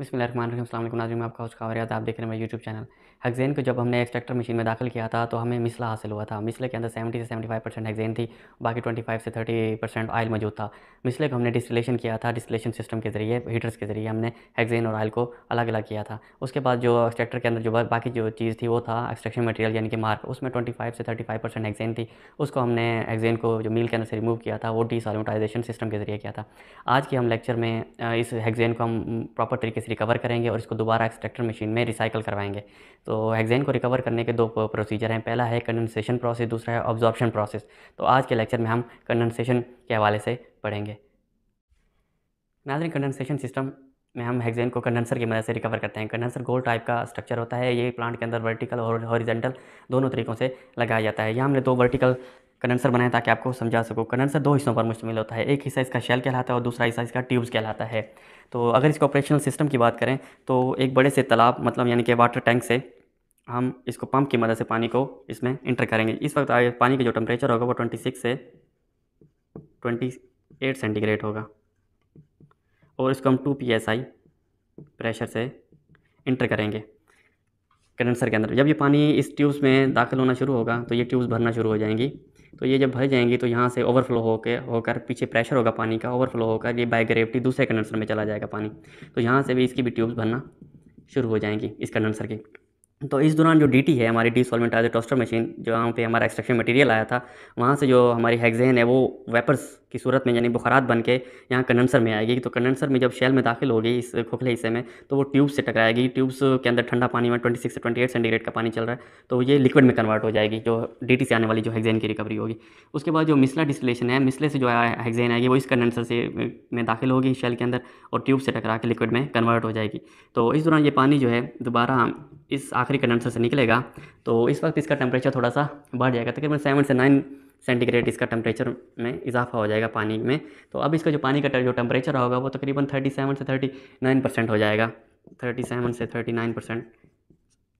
बिसमीम में आपका उसका याद आप देख रहे हैं मेरे यूट्यूब चैनल हेक्जेन को जब हमने एक्सट्रेक्टर मशीन में दाखिल किया था तो हमें मिसला हासिल हुआ था मिसले के अंदर 70 से 75 परसेंट हेगजेन थी बाकी 25 से 30 परसेंट ऑयल मौजूद था मिसले को हमने डिस्टिलेशन किया था डिस्टिलेशन सिस्टम के ज़रिए हीटर्स के ज़रिए हमने हेक्जेन और ऑयल को अलग अलग किया था उसके बाद जो एक्सट्रेक्टर के अंदर जो बाकी जो चीज़ थी वो था एक्सट्रेक्शन मटेरियल यानी कि मार्क उसमें ट्वेंटी से थर्टी परसेंट हेक्जेन थी उसको हमने हेक्जेन को जो मील के अंदर से रिमूव किया था वो डी सिस्टम के ज़रिए किया था आज के हम लेक्चर में इस हेगजेन को हम प्रॉपर तरीके से रिकवर करेंगे और इसको दोबारा एक्सट्रैक्टर मशीन में रिसाइकल करवाएंगे तो हेक्सेन को रिकवर करने के दो प्रोसीजर हैं पहला है कंडेंसेशन प्रोसेस दूसरा है ऑब्जॉर्प्शन प्रोसेस तो आज के लेक्चर में हम कंडेंसेशन के हवाले से पढ़ेंगे नाजरी कंडेंसेशन सिस्टम में हम हेक्सेन को कंडेंसर की मदद से रिकवर करते हैं कंडेंसर गोल टाइप का स्ट्रक्चर होता है ये प्लांट के अंदर वर्टिकल और हॉरिजेंटल दोनों तरीक़ों से लगाया जाता है यहाँ हमने दो वर्टिकल कंडेंसर सर बनाए ताकि आपको समझा सको कंडेंसर दो हिस्सों पर मुश्तमिल होता है एक हिस्सा इसका शेल कहलाता है और दूसरा हिस्सा इसका ट्यूब्स कहलाता है तो अगर इसके ऑपरेशनल सिस्टम की बात करें तो एक बड़े से तालाब मतलब यानी कि वाटर टैंक से हम इसको पंप की मदद से पानी को इसमें इंटर करेंगे इस वक्त पानी का जो टेम्परेचर होगा वो ट्वेंटी सिक्स से ट्वेंटी एट सेंटीग्रेड होगा और इसको हम two P S I pressure से इंटर करेंगे कंडेंसर के अंदर जब ये पानी इस ट्यूब्स में दाखिल होना शुरू होगा तो ये ट्यूब्स भरना शुरू हो जाएंगी तो ये जब भर जाएंगी तो यहाँ से ओवरफ्लो होकर होकर पीछे प्रेशर होगा पानी का ओवरफ्लो होकर ये बाय ग्रेविटी दूसरे कंडेंसर में चला जाएगा पानी तो यहाँ से भी इसकी भी ट्यूब्स भरना शुरू हो जाएंगी इस कंडेंसर की तो इस दौरान जो डीटी है हमारी डी आज टोस्टर मशीन जहाँ पे हमारा एक्सट्रक्शन मटेरियल आया था वहाँ से जो हमारी हेगजेन है वो वेपर्स की सूरत में यानी बुखारात बन के यहाँ कंडेंसर में आएगी तो कंडेंसर में जब शेल में दाखिल होगी इस खोखले हिस्से में तो वो ट्यूब से टकराएगी ट्यूब्स के अंदर ठंडा पानी में ट्वेंटी सिक्स से ट्वेंटी एट सेंटीग्रेड का पानी चल रहा है तो ये लिक्विड में कन्वर्ट हो जाएगी जो डी से आने वाली जो हेक्सेन की रिकवरी होगी उसके बाद जो मिसला डिस्टलेशन है मिसले से जो हैगजेन आएगी वो इस कंडेंसर से में दाखिल होगी शेल के अंदर और ट्यूब से टकरा के लिक्विड में कन्वर्ट हो जाएगी तो इस दौरान ये पानी जो है दोबारा इस आखिरी कंडेंसर से निकलेगा तो इस वक्त इसका टेम्परेचर थोड़ा सा बढ़ जाएगा तकरीबन सेवन से नाइन सेंटीग्रेड इसका टेम्परेचर में इजाफा हो जाएगा पानी में तो अब इसका जो पानी का जो टेम्परेचर होगा वो तकरीबन थर्टी सेवन से थर्टी नाइन परसेंट हो जाएगा थर्टी सेवन से thirty nine percent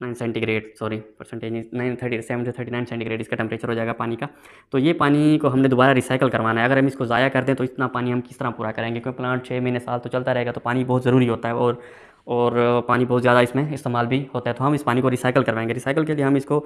nine centigrade sorry percentage nine thirty seven से थर्टी नाइन सेंटीग्रेड इसका टेम्परेचर हो जाएगा पानी का तो ये पानी को हमने दोबारा रिसाइकल करवाना है अगर हम इसको ज़ाया कर दें तो इतना पानी हम किस तरह पूरा करेंगे क्योंकि प्लांट छः महीने साल तो चलता रहेगा तो पानी बहुत ज़रूरी होता है और और पानी बहुत ज़्यादा इसमें इस्तेमाल भी होता है तो हम इस पानी को रिसाइकल करवाएंगे रिसाइकल के लिए हम इसको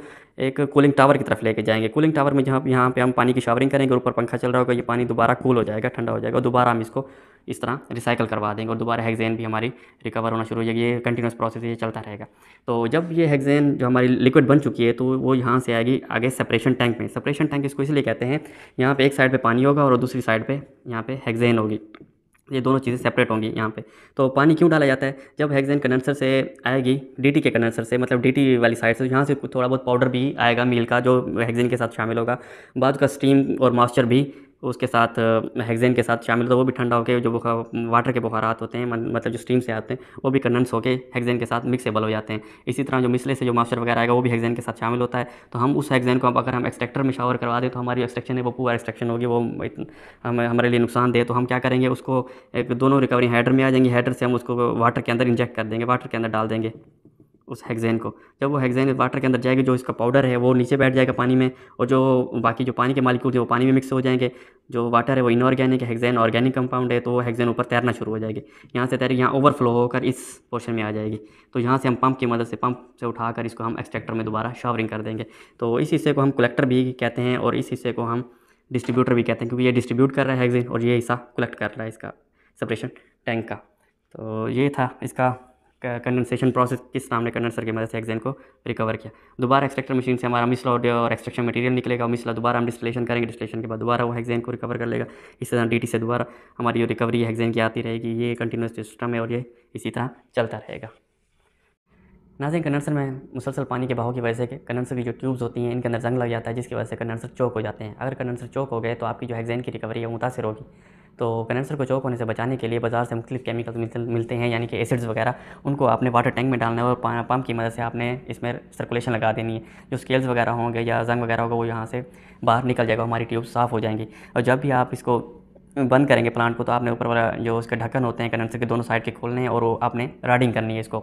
एक कूलिंग टावर की तरफ लेके जाएंगे कूलिंग टावर में जहाँ यहाँ पे हम पानी की शावरिंग करेंगे ऊपर पंखा चल रहा होगा ये पानी दोबारा कूल हो जाएगा ठंडा हो जाएगा और दोबारा हम इसको इस तरह रिसाइकल करवा देंगे और दोबारा हेगजेन भी हमारी रिकवर होना शुरू हो जाएगी ये कंटिन्यूस प्रोसेस ये चलता रहेगा तो जब ये हेक्जेन जो हमारी लिक्विड बन चुकी है तो वो यहाँ से आएगी आगे सेपरेशन टैंक में सेपरेशन टैंक इसको इसलिए कहते हैं यहाँ पर एक साइड पर पानी होगा और दूसरी साइड पर यहाँ पर हैगजेन होगी ये दोनों चीज़ें सेपरेट होंगी यहाँ पे तो पानी क्यों डाला जाता है जब हेगजेन कंडेंसर से आएगी डीटी के कंडेंसर से मतलब डीटी वाली साइड से तो यहाँ से थोड़ा बहुत पाउडर भी आएगा मील का जो हेगजेन के साथ शामिल होगा बाद का स्टीम और मॉइस्चर भी उसके साथ हेगजेन के साथ शामिल तो वो भी ठंडा होकर जो बुखार वाटर के बुखारात होते हैं मतलब जो स्टीम से आते हैं वो भी कंडेंस होकर हेक्सेन के साथ मिक्सेबल हो जाते हैं इसी तरह जो मिसले से जो मॉइस्चर वगैरह आएगा वो भी हेक्सेन के साथ शामिल होता है तो हम उस हेगजेन को अगर हम एक्सट्रेक्टर में शावर करवा दें तो हमारी एक्सट्रक्शन है वो पूरा एक्सट्रक्शन होगी वो हम हमारे लिए नुकसान दे तो हम क्या करेंगे उसको एक दोनों रिकवरी हेडर में आ जाएंगे हेडर से हम उसको वाटर के अंदर इंजेक्ट कर देंगे वाटर के अंदर डाल देंगे उस हेक्सेन को जब वो हेक्सेन वाटर के अंदर जाएगी जो इसका पाउडर है वो नीचे बैठ जाएगा पानी में और जो बाकी जो पानी के मालिक्यूल थे वो पानी में मिक्स हो जाएंगे जो वाटर है वो इनऑर्गेनिक हेक्सेन ऑर्गेनिक कंपाउंड है तो वो हेक्सेन ऊपर तैरना शुरू हो जाएगी यहाँ से तैर यहाँ ओवरफ्लो होकर इस पोर्शन में आ जाएगी तो यहाँ से हम पंप की मदद से पंप से उठाकर इसको हम एक्सट्रैक्टर में दोबारा शावरिंग कर देंगे तो इस हिस्से को हम कलेक्टर भी कहते हैं और इस हिस्से को हम डिस्ट्रीब्यूटर भी कहते हैं क्योंकि ये डिस्ट्रीब्यूट कर रहा है हेक्सेन और ये हिस्सा कलेक्ट कर रहा है इसका सेपरेशन टैंक का तो ये था इसका कंडेंसेशन प्रोसेस किस नाम ने कंडेंसर की मदद से एक्जेन को रिकवर किया दोबारा एक्सट्रैक्टर मशीन से हमारा मिसला और एक्सट्रक्शन मटेरियल निकलेगा मिसला दोबारा हम डिस्टलेशन करेंगे डिस्टलेशन के बाद दोबारा वो एक्जेन को रिकवर कर लेगा इस तरह डी से दोबारा हमारी जो रिकवरी एक्जेन की आती रहेगी ये कंटिन्यूस सिस्टम है और ये इसी तरह चलता रहेगा नाजिन कंडेंसर में मुसलसल पानी के बहाव की वजह से कंडेंसर की जो ट्यूब्स होती हैं इनके अंदर जंग लग जाता है जिसकी वजह से कंडेंसर चौक हो जाते हैं अगर कंडेंसर चौक हो गए तो आपकी जो एक्जेन की रिकवरी है मुतासर होगी तो कैंसर को चौक होने से बचाने के लिए बाज़ार से मुख्तलिफ केमिकल्स मिलते हैं यानी कि एसिड्स वगैरह उनको आपने वाटर टैंक में डालना है और पम्प की मदद से आपने इसमें सर्कुलेशन लगा देनी है जो स्केल्स वगैरह होंगे या जंग वगैरह होगा वो यहाँ से बाहर निकल जाएगा हमारी ट्यूब साफ़ हो जाएंगी और जब भी आप इसको बंद करेंगे प्लांट को तो आपने ऊपर वाला जो उसके ढक्कन होते हैं कंडेंसर के दोनों साइड के खोलने हैं और वो आपने राडिंग करनी है इसको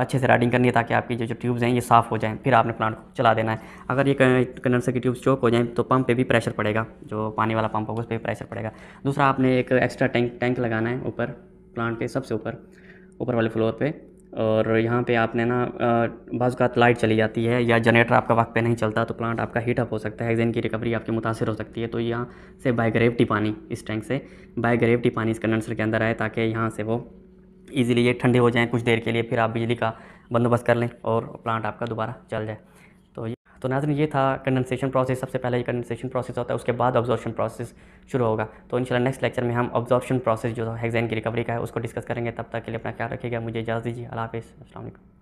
अच्छे से राडिंग करनी है ताकि आपकी जो जो ट्यूब्स हैं ये साफ़ हो जाएँ फिर आपने प्लांट को चला देना है अगर ये कंडेंसर की ट्यूब्स चौक हो जाएँ तो पम्प पर भी प्रेशर पड़ेगा जो पानी वाला पम्प होगा उस पर भी प्रेशर पड़ेगा दूसरा आपने एक एक्स्ट्रा टैंक टैंक लगाना है ऊपर प्लांट के सबसे ऊपर ऊपर वाले फ्लोर पर और यहाँ पे आपने ना बस का लाइट चली जाती है या जनरेटर आपका वक्त पे नहीं चलता तो प्लांट आपका हीटअप हो सकता है हेक्सेन की रिकवरी आपकी मुतासर हो सकती है तो यहाँ से बाय ग्रेविटी पानी इस टैंक से बाय ग्रेविटी पानी इस कंडेंसर के अंदर आए ताकि यहाँ से वो ईज़िली ये ठंडे हो जाएँ कुछ देर के लिए फिर आप बिजली का बंदोबस्त कर लें और प्लांट आपका दोबारा चल जाए तो नाजन ये था कंडेंसेशन प्रोसेस सबसे पहले ये कंडेंसेशन प्रोसेस होता है उसके बाद ऑब्जॉर्शन प्रोसेस शुरू होगा तो इंशाल्लाह नेक्स्ट लेक्चर में हम ऑब्जॉर्शन प्रोसेस जो हेक्सेन की रिकवरी का है उसको डिस्कस करेंगे तब तक के लिए अपना ख्याल रखिएगा मुझे इजाज़ दीजिए अल्लाह हाफ़ असल